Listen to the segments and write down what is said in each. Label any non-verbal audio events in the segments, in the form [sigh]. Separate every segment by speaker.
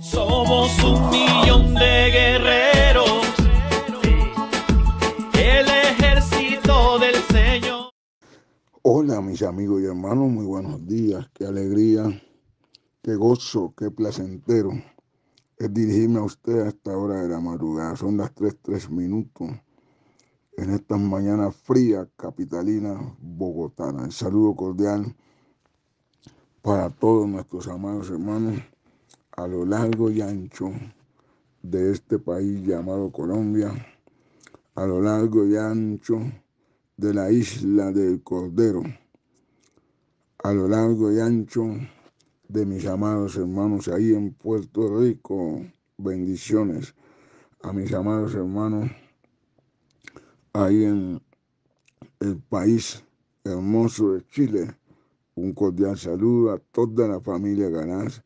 Speaker 1: Somos un millón de guerreros, el ejército del Señor. Hola mis amigos y hermanos, muy buenos días, qué alegría, qué gozo, qué placentero es dirigirme a usted a esta hora de la madrugada, son las 3, 3 minutos. En esta mañana fría, capitalina, bogotana. El saludo cordial para todos nuestros amados hermanos a lo largo y ancho de este país llamado Colombia, a lo largo y ancho de la isla del Cordero, a lo largo y ancho de mis amados hermanos ahí en Puerto Rico. Bendiciones a mis amados hermanos ahí en el país hermoso de Chile. Un cordial saludo a toda la familia Ganás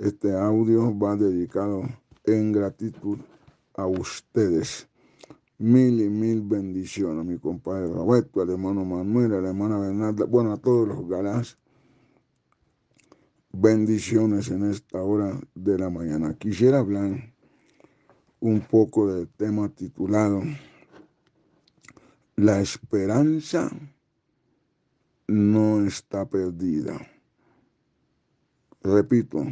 Speaker 1: este audio va dedicado en gratitud a ustedes. Mil y mil bendiciones, mi compadre Roberto, al hermano Manuel, a hermana Bernarda, bueno, a todos los galás. Bendiciones en esta hora de la mañana. Quisiera hablar un poco del tema titulado La esperanza no está perdida. Repito,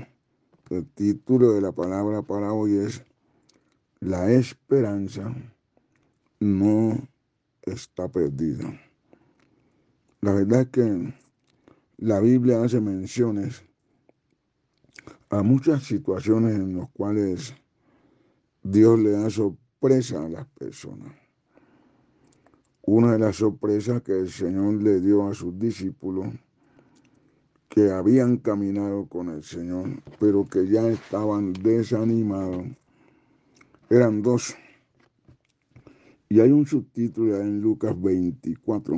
Speaker 1: el título de la palabra para hoy es La esperanza no está perdida. La verdad es que la Biblia hace menciones a muchas situaciones en las cuales Dios le da sorpresa a las personas. Una de las sorpresas que el Señor le dio a sus discípulos habían caminado con el Señor, pero que ya estaban desanimados, eran dos. Y hay un subtítulo en Lucas 24,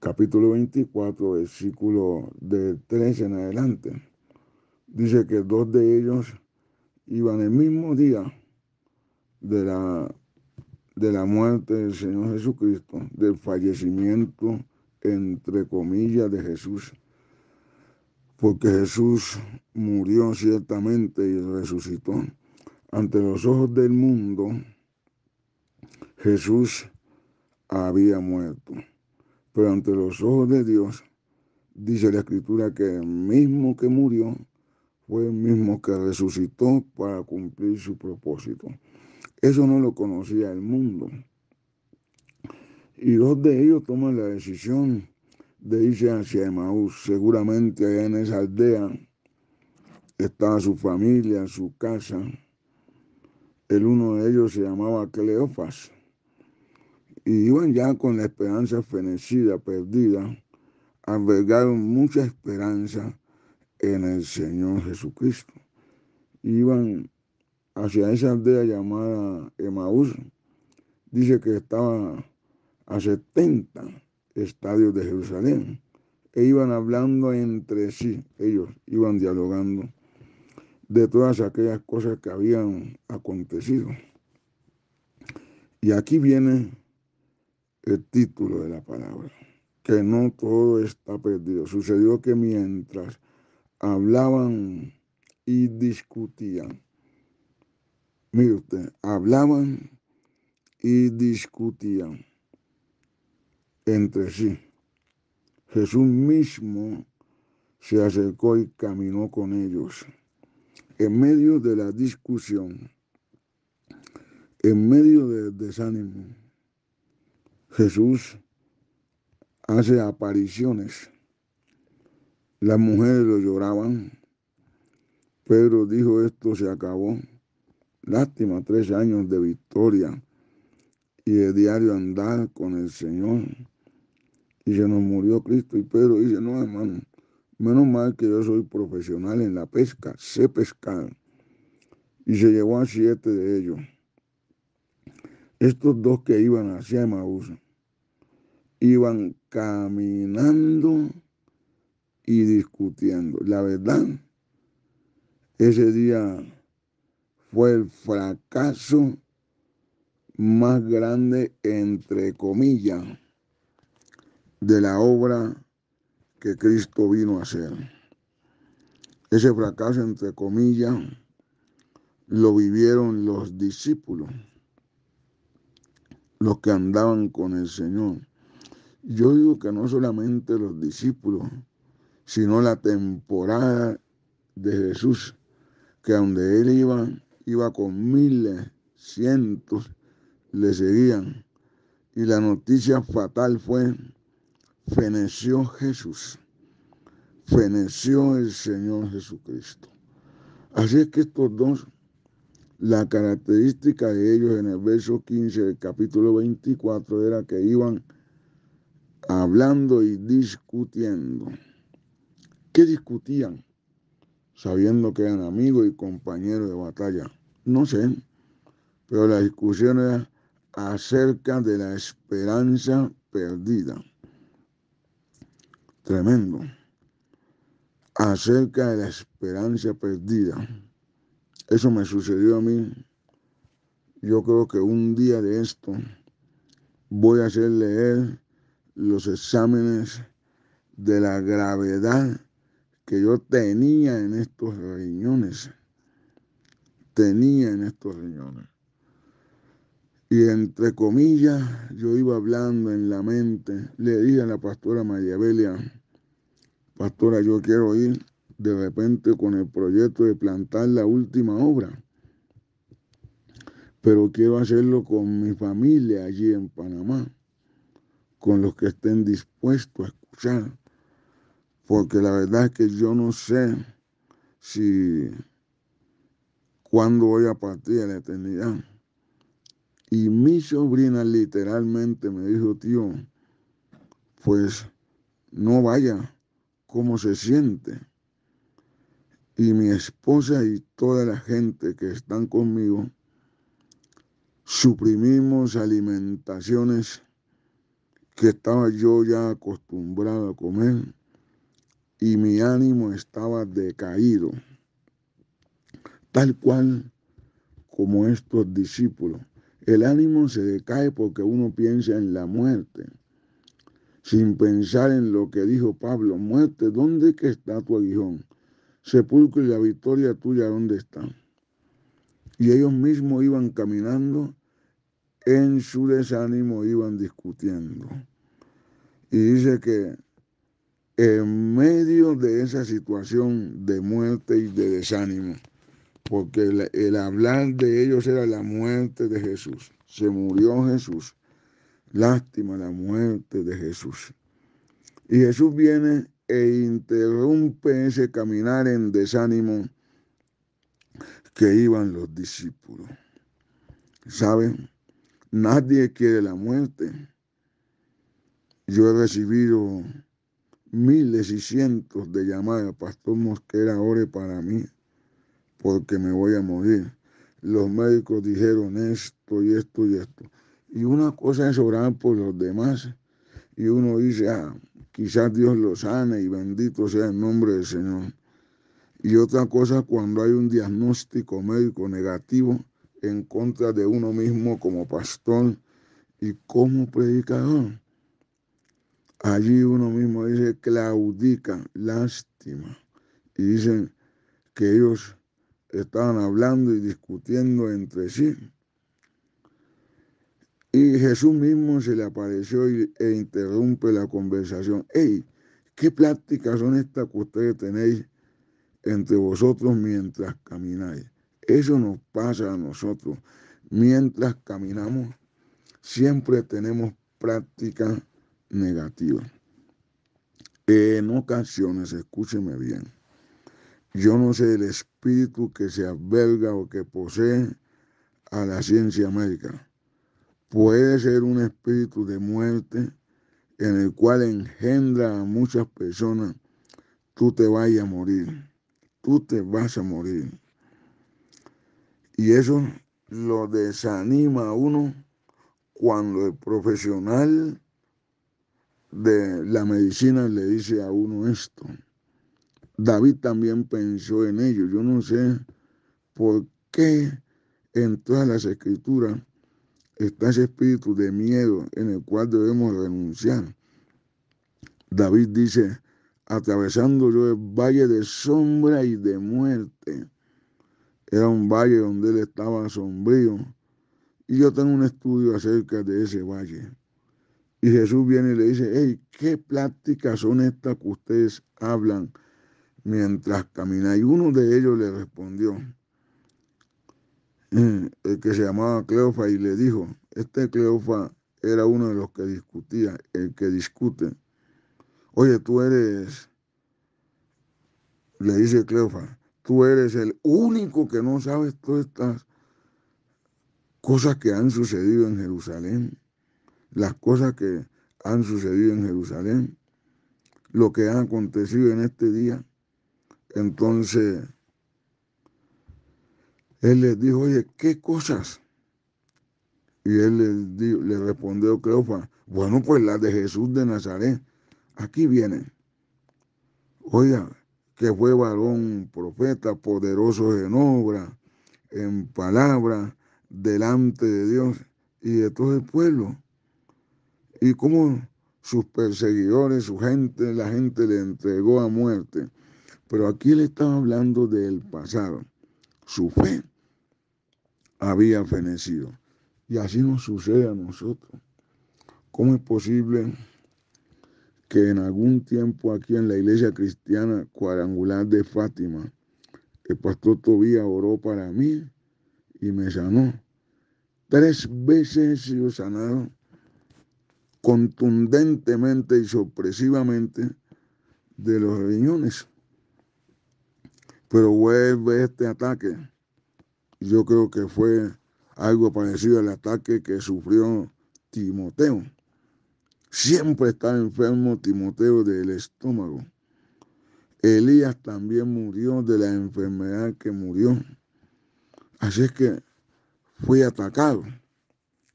Speaker 1: capítulo 24, versículo de 3 en adelante. Dice que dos de ellos iban el mismo día de la, de la muerte del Señor Jesucristo, del fallecimiento, entre comillas, de Jesús porque Jesús murió ciertamente y resucitó. Ante los ojos del mundo, Jesús había muerto. Pero ante los ojos de Dios, dice la escritura que el mismo que murió fue el mismo que resucitó para cumplir su propósito. Eso no lo conocía el mundo. Y dos de ellos toman la decisión de irse hacia Emaús. Seguramente en esa aldea estaba su familia, su casa. El uno de ellos se llamaba Cleofas. Y iban ya con la esperanza fenecida, perdida. Albergaron mucha esperanza en el Señor Jesucristo. Iban hacia esa aldea llamada Emaús. Dice que estaba a 70 estadios de Jerusalén e iban hablando entre sí, ellos iban dialogando de todas aquellas cosas que habían acontecido. Y aquí viene el título de la palabra, que no todo está perdido. Sucedió que mientras hablaban y discutían, mire hablaban y discutían entre sí. Jesús mismo se acercó y caminó con ellos. En medio de la discusión, en medio del desánimo, Jesús hace apariciones. Las mujeres lo lloraban. Pedro dijo, esto se acabó. Lástima, tres años de victoria y de diario andar con el Señor y se nos murió Cristo. Y Pedro dice, no, hermano, menos mal que yo soy profesional en la pesca, sé pescar. Y se llevó a siete de ellos. Estos dos que iban hacia Emaús, iban caminando y discutiendo. La verdad, ese día fue el fracaso más grande, entre comillas, de la obra que Cristo vino a hacer. Ese fracaso, entre comillas, lo vivieron los discípulos, los que andaban con el Señor. Yo digo que no solamente los discípulos, sino la temporada de Jesús, que donde él iba, iba con miles, cientos, le seguían. Y la noticia fatal fue feneció Jesús, feneció el Señor Jesucristo. Así es que estos dos, la característica de ellos en el verso 15 del capítulo 24 era que iban hablando y discutiendo. ¿Qué discutían? Sabiendo que eran amigos y compañeros de batalla. No sé, pero la discusión era acerca de la esperanza perdida tremendo acerca de la esperanza perdida. Eso me sucedió a mí. Yo creo que un día de esto voy a hacer leer los exámenes de la gravedad que yo tenía en estos riñones. Tenía en estos riñones. Y entre comillas, yo iba hablando en la mente. Le dije a la pastora María Belia, Pastora, yo quiero ir de repente con el proyecto de plantar la última obra, pero quiero hacerlo con mi familia allí en Panamá, con los que estén dispuestos a escuchar, porque la verdad es que yo no sé si cuándo voy a partir a la eternidad. Y mi sobrina literalmente me dijo, tío, pues no vaya cómo se siente. Y mi esposa y toda la gente que están conmigo, suprimimos alimentaciones que estaba yo ya acostumbrado a comer y mi ánimo estaba decaído, tal cual como estos discípulos. El ánimo se decae porque uno piensa en la muerte sin pensar en lo que dijo Pablo, muerte, ¿dónde que está tu aguijón? Sepulcro y la victoria tuya, ¿dónde están? Y ellos mismos iban caminando, en su desánimo iban discutiendo. Y dice que en medio de esa situación de muerte y de desánimo, porque el hablar de ellos era la muerte de Jesús, se murió Jesús Lástima la muerte de Jesús. Y Jesús viene e interrumpe ese caminar en desánimo que iban los discípulos. ¿Saben? Nadie quiere la muerte. Yo he recibido miles y cientos de llamadas, Pastor Mosquera, ore para mí, porque me voy a morir. Los médicos dijeron esto y esto y esto y una cosa es orar por los demás y uno dice, ah, quizás Dios lo sane y bendito sea el nombre del Señor. Y otra cosa cuando hay un diagnóstico médico negativo en contra de uno mismo como pastor y como predicador. Allí uno mismo dice, claudica, lástima. Y dicen que ellos estaban hablando y discutiendo entre sí y Jesús mismo se le apareció e interrumpe la conversación. ¡Ey! ¿Qué prácticas son estas que ustedes tenéis entre vosotros mientras camináis? Eso nos pasa a nosotros. Mientras caminamos, siempre tenemos prácticas negativas. En ocasiones, escúcheme bien, yo no sé el espíritu que se alberga o que posee a la ciencia médica puede ser un espíritu de muerte en el cual engendra a muchas personas, tú te vas a morir, tú te vas a morir. Y eso lo desanima a uno cuando el profesional de la medicina le dice a uno esto. David también pensó en ello. Yo no sé por qué en todas las escrituras está ese espíritu de miedo en el cual debemos renunciar. David dice, atravesando yo el valle de sombra y de muerte. Era un valle donde él estaba sombrío. Y yo tengo un estudio acerca de ese valle. Y Jesús viene y le dice, hey, ¿qué pláticas son estas que ustedes hablan mientras caminan? Y uno de ellos le respondió, Mm, el que se llamaba Cleofa y le dijo, este Cleofa era uno de los que discutía, el que discute. Oye, tú eres, le dice Cleofa, tú eres el único que no sabes todas estas cosas que han sucedido en Jerusalén, las cosas que han sucedido en Jerusalén, lo que ha acontecido en este día. Entonces, él les dijo, oye, ¿qué cosas? Y él le, respondió Cleofa, bueno, pues la de Jesús de Nazaret. Aquí viene. Oiga, que fue varón, profeta, poderoso en obra, en palabra, delante de Dios y de todo el pueblo. Y cómo sus perseguidores, su gente, la gente le entregó a muerte. Pero aquí le estaba hablando del pasado, su fe había fenecido. Y así nos sucede a nosotros. ¿Cómo es posible que en algún tiempo aquí en la iglesia cristiana cuadrangular de Fátima, el pastor Tobía oró para mí y me sanó? Tres veces he sido sanado contundentemente y sorpresivamente de los riñones. Pero vuelve este ataque yo creo que fue algo parecido al ataque que sufrió Timoteo. Siempre estaba enfermo Timoteo del estómago. Elías también murió de la enfermedad que murió. Así es que fui atacado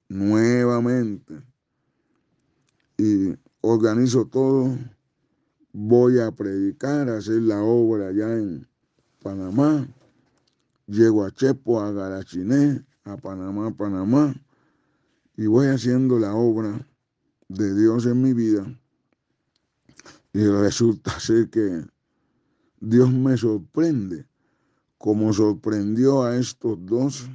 Speaker 1: nuevamente. Y organizo todo. Voy a predicar, hacer la obra allá en Panamá llego a Chepo, a Garachiné, a Panamá, Panamá, y voy haciendo la obra de Dios en mi vida. Y resulta [laughs] ser que Dios me sorprende, como sorprendió a estos dos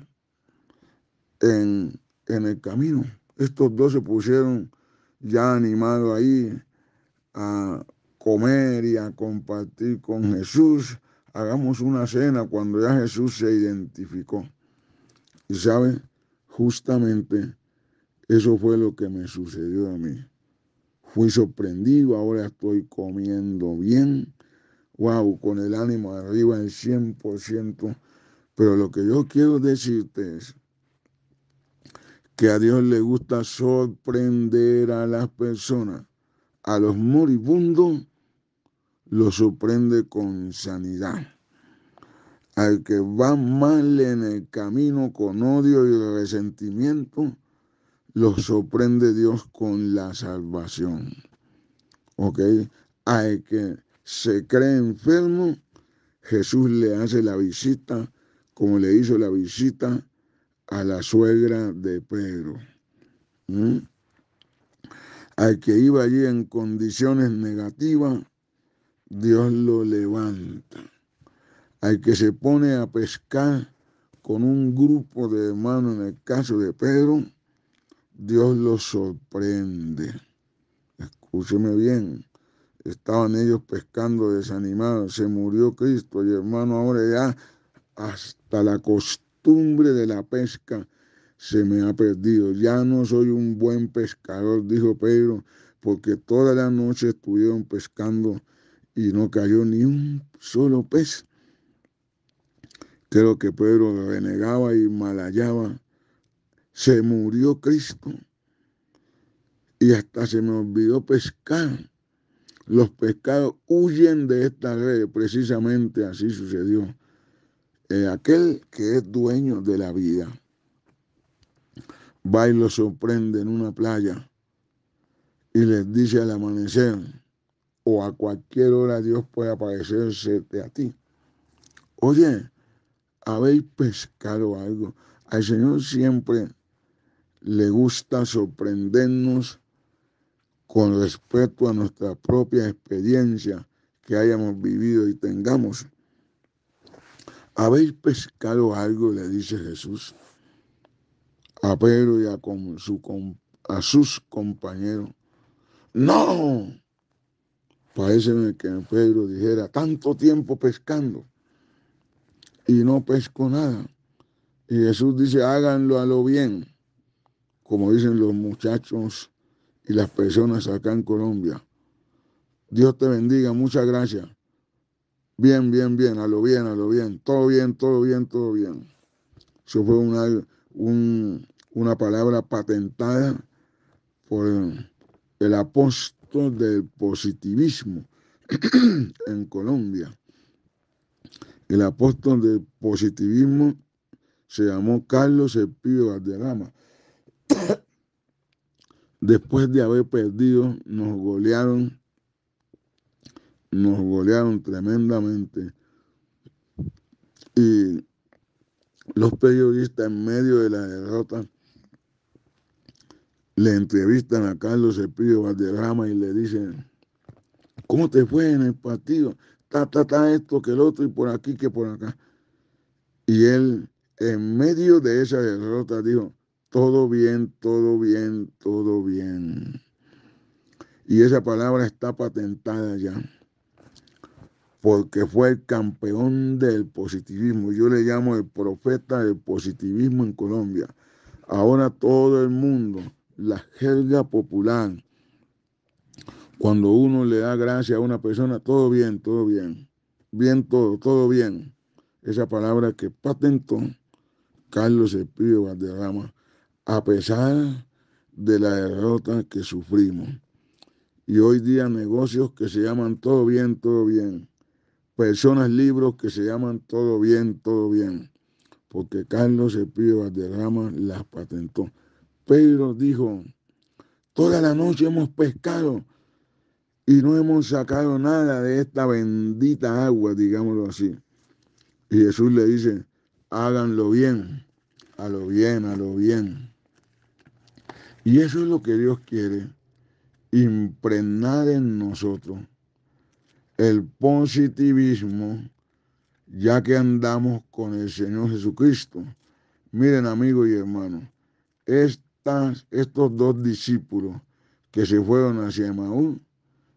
Speaker 1: en, en el camino. Estos dos se pusieron ya animados ahí a comer y a compartir con Jesús hagamos una cena cuando ya Jesús se identificó. Y sabe, justamente eso fue lo que me sucedió a mí. Fui sorprendido, ahora estoy comiendo bien, wow, con el ánimo arriba en 100%. Pero lo que yo quiero decirte es que a Dios le gusta sorprender a las personas, a los moribundos lo sorprende con sanidad. Al que va mal en el camino con odio y resentimiento, lo sorprende Dios con la salvación. ¿Ok? Al que se cree enfermo, Jesús le hace la visita como le hizo la visita a la suegra de Pedro. ¿Mm? Al que iba allí en condiciones negativas, Dios lo levanta. Al que se pone a pescar con un grupo de hermanos, en el caso de Pedro, Dios lo sorprende. Escúcheme bien, estaban ellos pescando desanimados, se murió Cristo y hermano, ahora ya hasta la costumbre de la pesca se me ha perdido. Ya no soy un buen pescador, dijo Pedro, porque toda la noche estuvieron pescando y no cayó ni un solo pez. Creo que Pedro renegaba y malallaba, Se murió Cristo y hasta se me olvidó pescar. Los pescados huyen de esta red, precisamente así sucedió. Eh, aquel que es dueño de la vida va y lo sorprende en una playa y les dice al amanecer, o a cualquier hora Dios puede aparecerse a ti. Oye, habéis pescado algo. Al Señor siempre le gusta sorprendernos con respecto a nuestra propia experiencia que hayamos vivido y tengamos. ¿Habéis pescado algo? le dice Jesús a Pedro y a sus compañeros. No, Parece que Pedro dijera, tanto tiempo pescando y no pesco nada. Y Jesús dice, háganlo a lo bien, como dicen los muchachos y las personas acá en Colombia. Dios te bendiga, muchas gracias. Bien, bien, bien, a lo bien, a lo bien, todo bien, todo bien, todo bien. Eso fue una, una palabra patentada por el apóstol del positivismo [clears throat] en Colombia. El apóstol del positivismo se llamó Carlos Epío Valderrama. [clears throat] Después de haber perdido, nos golearon, nos golearon tremendamente. Y los periodistas en medio de la derrota le entrevistan a Carlos Cepillo Valderrama y le dicen, ¿cómo te fue en el partido? Ta, ta, ta, esto, que el otro, y por aquí, que por acá. Y él, en medio de esa derrota, dijo, todo bien, todo bien, todo bien. Y esa palabra está patentada ya, porque fue el campeón del positivismo. Yo le llamo el profeta del positivismo en Colombia. Ahora todo el mundo la jerga popular. Cuando uno le da gracia a una persona, todo bien, todo bien, bien todo, todo bien. Esa palabra que patentó Carlos Espíritu Valderrama, a pesar de la derrota que sufrimos. Y hoy día negocios que se llaman todo bien, todo bien. Personas, libros que se llaman todo bien, todo bien. Porque Carlos Espíritu Valderrama las patentó. Pedro dijo, toda la noche hemos pescado y no hemos sacado nada de esta bendita agua, digámoslo así. Y Jesús le dice, háganlo bien, a lo bien, a lo bien. Y eso es lo que Dios quiere, impregnar en nosotros el positivismo, ya que andamos con el Señor Jesucristo. Miren amigos y hermanos, es estos dos discípulos que se fueron hacia Maú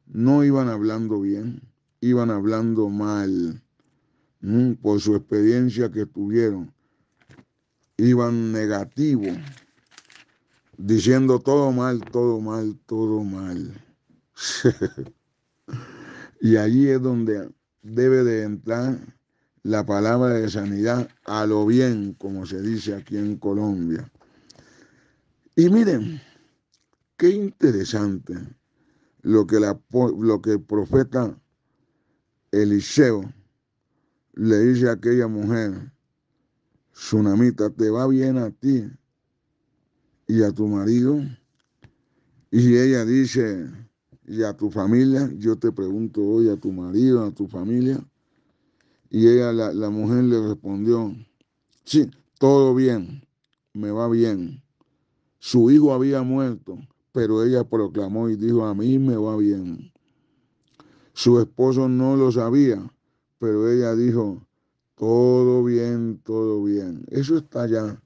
Speaker 1: no iban hablando bien, iban hablando mal por su experiencia que tuvieron. Iban negativo, diciendo todo mal, todo mal, todo mal. [laughs] y allí es donde debe de entrar la palabra de sanidad a lo bien, como se dice aquí en Colombia. Y miren, qué interesante lo que, lo que el profeta Eliseo le dice a aquella mujer, Tsunamita, te va bien a ti y a tu marido. Y ella dice, y a tu familia, yo te pregunto hoy a tu marido, a tu familia. Y ella, la, la mujer le respondió, sí, todo bien, me va bien. Su hijo había muerto, pero ella proclamó y dijo, a mí me va bien. Su esposo no lo sabía, pero ella dijo, todo bien, todo bien. Eso está ya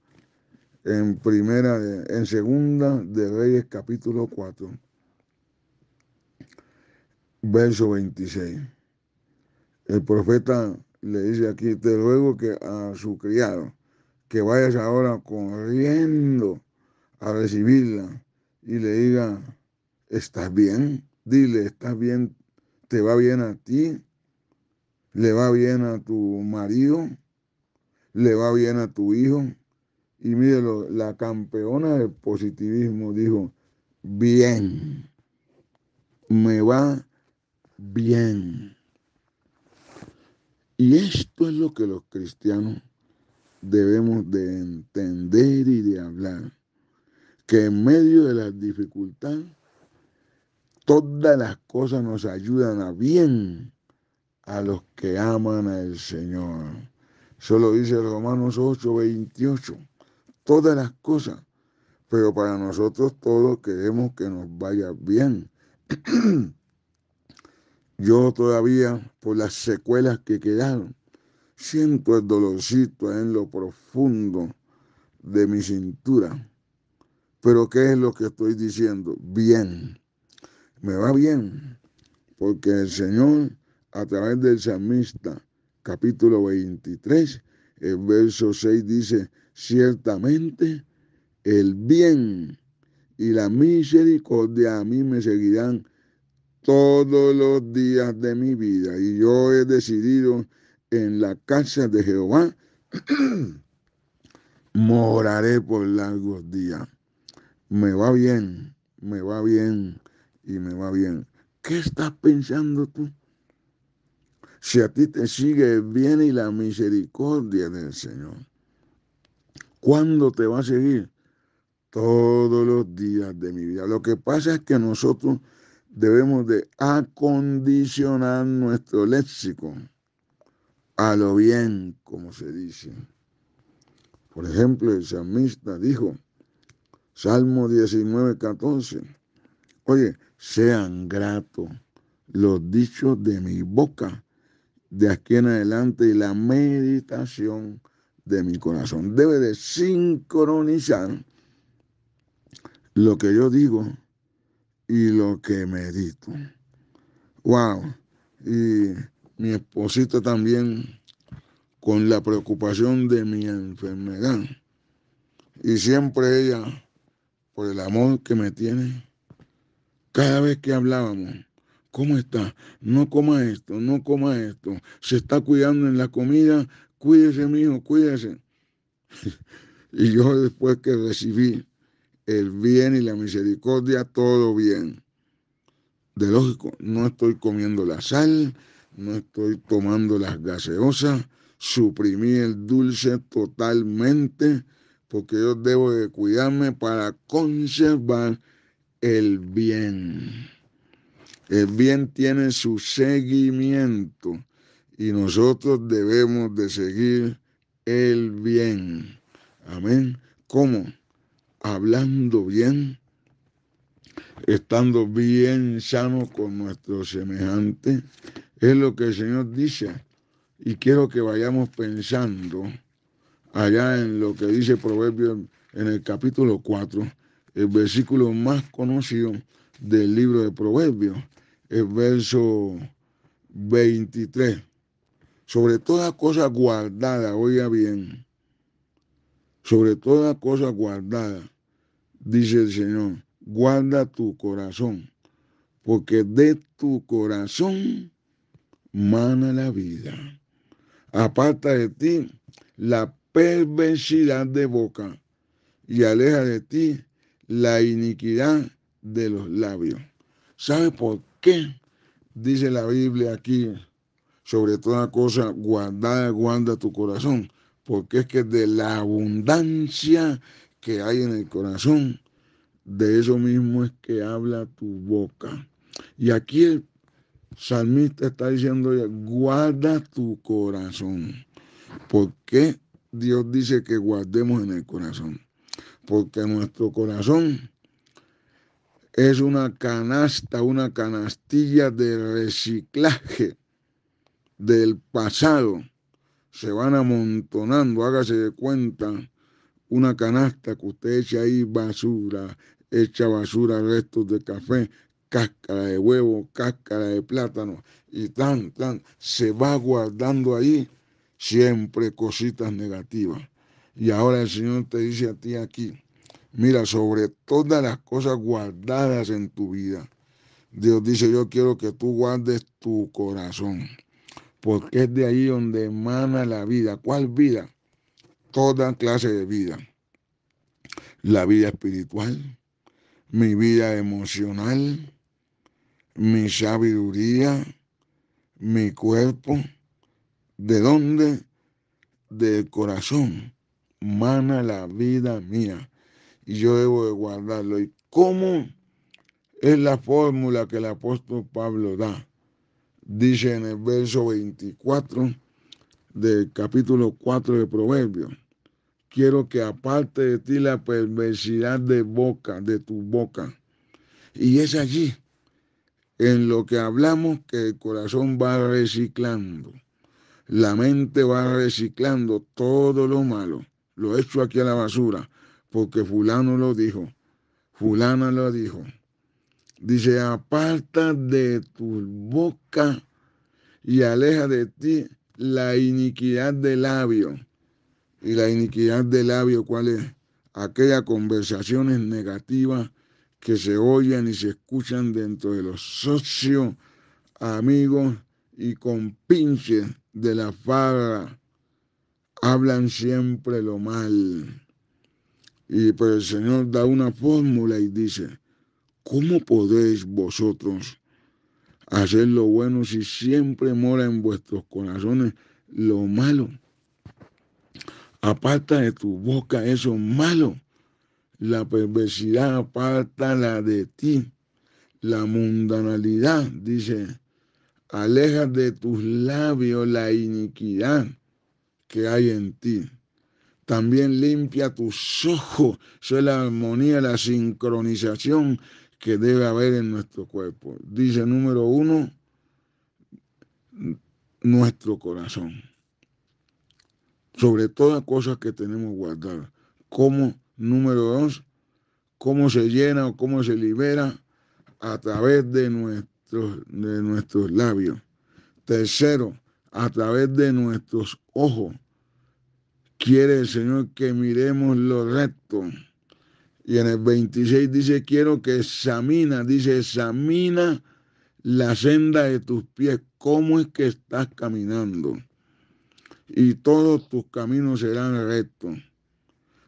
Speaker 1: en primera, en segunda de Reyes capítulo 4, verso 26. El profeta le dice aquí, te ruego que a su criado, que vayas ahora corriendo a recibirla y le diga, ¿estás bien? Dile, ¿estás bien? ¿Te va bien a ti? ¿Le va bien a tu marido? ¿Le va bien a tu hijo? Y mire, la campeona del positivismo dijo, bien, me va bien. Y esto es lo que los cristianos debemos de entender y de hablar que en medio de la dificultad, todas las cosas nos ayudan a bien a los que aman al Señor. Eso lo dice Romanos 8, 28. Todas las cosas. Pero para nosotros todos queremos que nos vaya bien. [clears throat] Yo todavía, por las secuelas que quedaron, siento el dolorcito en lo profundo de mi cintura pero ¿qué es lo que estoy diciendo? Bien, me va bien, porque el Señor a través del salmista capítulo 23, el verso 6 dice, ciertamente el bien y la misericordia a mí me seguirán todos los días de mi vida. Y yo he decidido en la casa de Jehová, [clears throat] moraré por largos días me va bien, me va bien y me va bien. ¿Qué estás pensando tú? Si a ti te sigue bien y la misericordia del Señor, ¿cuándo te va a seguir? Todos los días de mi vida. Lo que pasa es que nosotros debemos de acondicionar nuestro léxico a lo bien, como se dice. Por ejemplo, el salmista dijo, Salmo 19, 14. Oye, sean gratos los dichos de mi boca de aquí en adelante y la meditación de mi corazón. Debe de sincronizar lo que yo digo y lo que medito. Wow. Y mi esposita también con la preocupación de mi enfermedad. Y siempre ella por el amor que me tiene. Cada vez que hablábamos, ¿cómo está? No coma esto, no coma esto. Se está cuidando en la comida, cuídese, mijo, cuídese. [laughs] y yo después que recibí el bien y la misericordia, todo bien. De lógico, no estoy comiendo la sal, no estoy tomando las gaseosas, suprimí el dulce totalmente porque yo debo de cuidarme para conservar el bien. El bien tiene su seguimiento y nosotros debemos de seguir el bien. Amén. ¿Cómo? Hablando bien, estando bien sano con nuestro semejante. Es lo que el Señor dice. Y quiero que vayamos pensando allá en lo que dice Proverbio en el capítulo 4, el versículo más conocido del libro de Proverbios, el verso 23. Sobre toda cosa guardada, oiga bien, sobre toda cosa guardada, dice el Señor, guarda tu corazón, porque de tu corazón mana la vida. Aparta de ti la perversidad de boca y aleja de ti la iniquidad de los labios. ¿Sabe por qué? Dice la Biblia aquí, sobre toda cosa, guardada, guarda tu corazón, porque es que de la abundancia que hay en el corazón, de eso mismo es que habla tu boca. Y aquí el salmista está diciendo, guarda tu corazón, porque Dios dice que guardemos en el corazón, porque nuestro corazón es una canasta, una canastilla de reciclaje del pasado. Se van amontonando, hágase de cuenta, una canasta que usted echa ahí basura, echa basura, restos de café, cáscara de huevo, cáscara de plátano, y tan, tan, se va guardando ahí siempre cositas negativas. Y ahora el Señor te dice a ti aquí, mira, sobre todas las cosas guardadas en tu vida, Dios dice, yo quiero que tú guardes tu corazón, porque es de ahí donde emana la vida. ¿Cuál vida? Toda clase de vida. La vida espiritual, mi vida emocional, mi sabiduría, mi cuerpo de dónde del corazón mana la vida mía y yo debo de guardarlo. ¿Y cómo es la fórmula que el apóstol Pablo da? Dice en el verso 24 del capítulo 4 de Proverbios, quiero que aparte de ti la perversidad de boca, de tu boca. Y es allí, en lo que hablamos, que el corazón va reciclando. La mente va reciclando todo lo malo, lo echo aquí a la basura, porque fulano lo dijo, fulana lo dijo. Dice, aparta de tu boca y aleja de ti la iniquidad del labio. Y la iniquidad del labio, ¿cuál es? Aquellas conversaciones negativas que se oyen y se escuchan dentro de los socios, amigos y compinches de la faga hablan siempre lo mal. Y pero el Señor da una fórmula y dice, ¿cómo podéis vosotros hacer lo bueno si siempre mora en vuestros corazones lo malo? Aparta de tu boca eso malo. La perversidad aparta la de ti. La mundanalidad, dice aleja de tus labios la iniquidad que hay en ti. También limpia tus ojos, soy es la armonía, la sincronización que debe haber en nuestro cuerpo. Dice número uno, nuestro corazón. Sobre todas cosas que tenemos guardadas. Como número dos, cómo se llena o cómo se libera a través de nuestro de nuestros labios. Tercero, a través de nuestros ojos. Quiere el Señor que miremos lo recto. Y en el 26 dice, quiero que examina, dice, examina la senda de tus pies, cómo es que estás caminando. Y todos tus caminos serán rectos.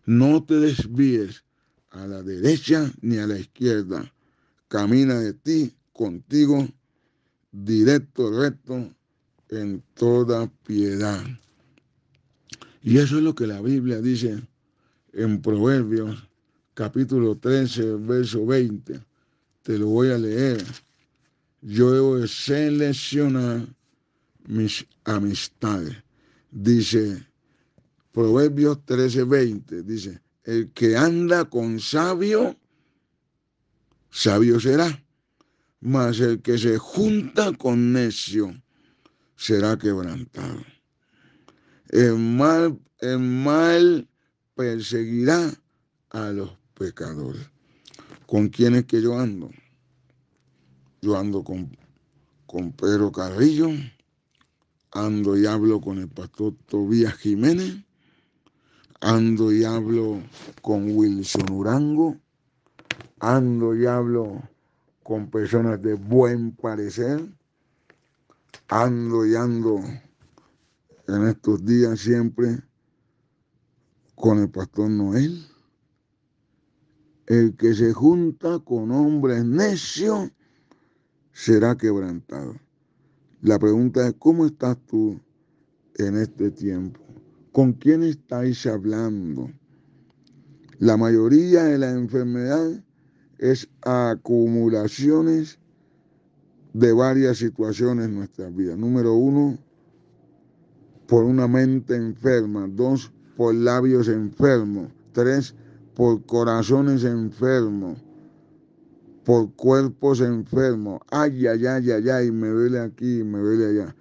Speaker 1: No te desvíes a la derecha ni a la izquierda. Camina de ti contigo, directo, recto, en toda piedad. Y eso es lo que la Biblia dice en Proverbios capítulo 13, verso 20. Te lo voy a leer. Yo he seleccionar mis amistades. Dice Proverbios 13, 20. Dice, el que anda con sabio, sabio será mas el que se junta con necio será quebrantado. El mal, mal perseguirá a los pecadores. ¿Con quién es que yo ando? Yo ando con, con Pedro Carrillo, ando y hablo con el pastor Tobías Jiménez, ando y hablo con Wilson Urango, ando y hablo con personas de buen parecer. Ando y ando en estos días siempre con el pastor Noel. El que se junta con hombres necios será quebrantado. La pregunta es, ¿cómo estás tú en este tiempo? ¿Con quién estáis hablando? La mayoría de la enfermedad es acumulaciones de varias situaciones en nuestras vidas. Número uno, por una mente enferma. Dos, por labios enfermos. Tres, por corazones enfermos. Por cuerpos enfermos. Ay, ay, ay, ay, ay, me duele aquí, me duele allá.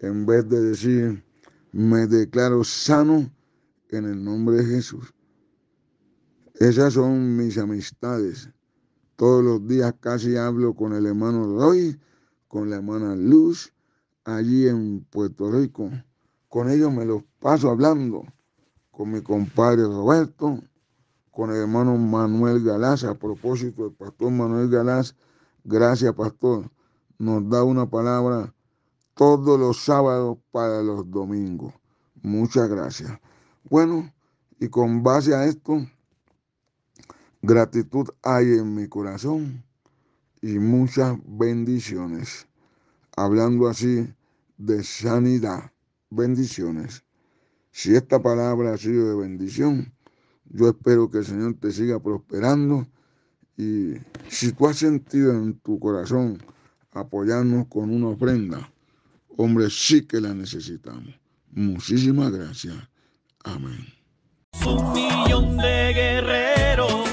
Speaker 1: En vez de decir, me declaro sano en el nombre de Jesús. Esas son mis amistades todos los días casi hablo con el hermano Roy, con la hermana Luz, allí en Puerto Rico. Con ellos me los paso hablando, con mi compadre Roberto, con el hermano Manuel Galás. A propósito, del pastor Manuel Galás, gracias pastor, nos da una palabra todos los sábados para los domingos. Muchas gracias. Bueno, y con base a esto, Gratitud hay en mi corazón y muchas bendiciones. Hablando así de sanidad, bendiciones. Si esta palabra ha sido de bendición, yo espero que el Señor te siga prosperando y si tú has sentido en tu corazón apoyarnos con una ofrenda, hombre, sí que la necesitamos. Muchísimas gracias. Amén. Un millón de guerreros